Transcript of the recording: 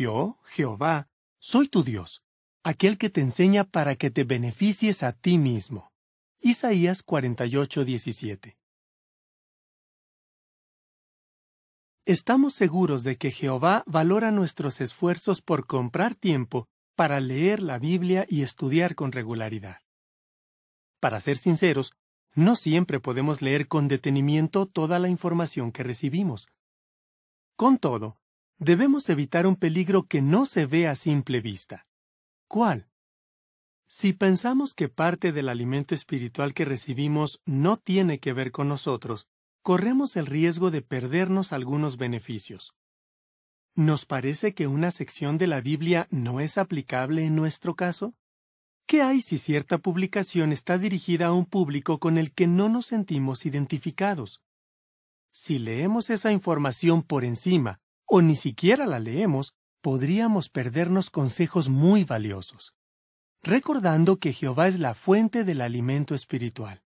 Yo, Jehová, soy tu Dios, aquel que te enseña para que te beneficies a ti mismo. Isaías 48.17 Estamos seguros de que Jehová valora nuestros esfuerzos por comprar tiempo para leer la Biblia y estudiar con regularidad. Para ser sinceros, no siempre podemos leer con detenimiento toda la información que recibimos. Con todo, debemos evitar un peligro que no se ve a simple vista. ¿Cuál? Si pensamos que parte del alimento espiritual que recibimos no tiene que ver con nosotros, corremos el riesgo de perdernos algunos beneficios. ¿Nos parece que una sección de la Biblia no es aplicable en nuestro caso? ¿Qué hay si cierta publicación está dirigida a un público con el que no nos sentimos identificados? Si leemos esa información por encima, o ni siquiera la leemos, podríamos perdernos consejos muy valiosos. Recordando que Jehová es la fuente del alimento espiritual.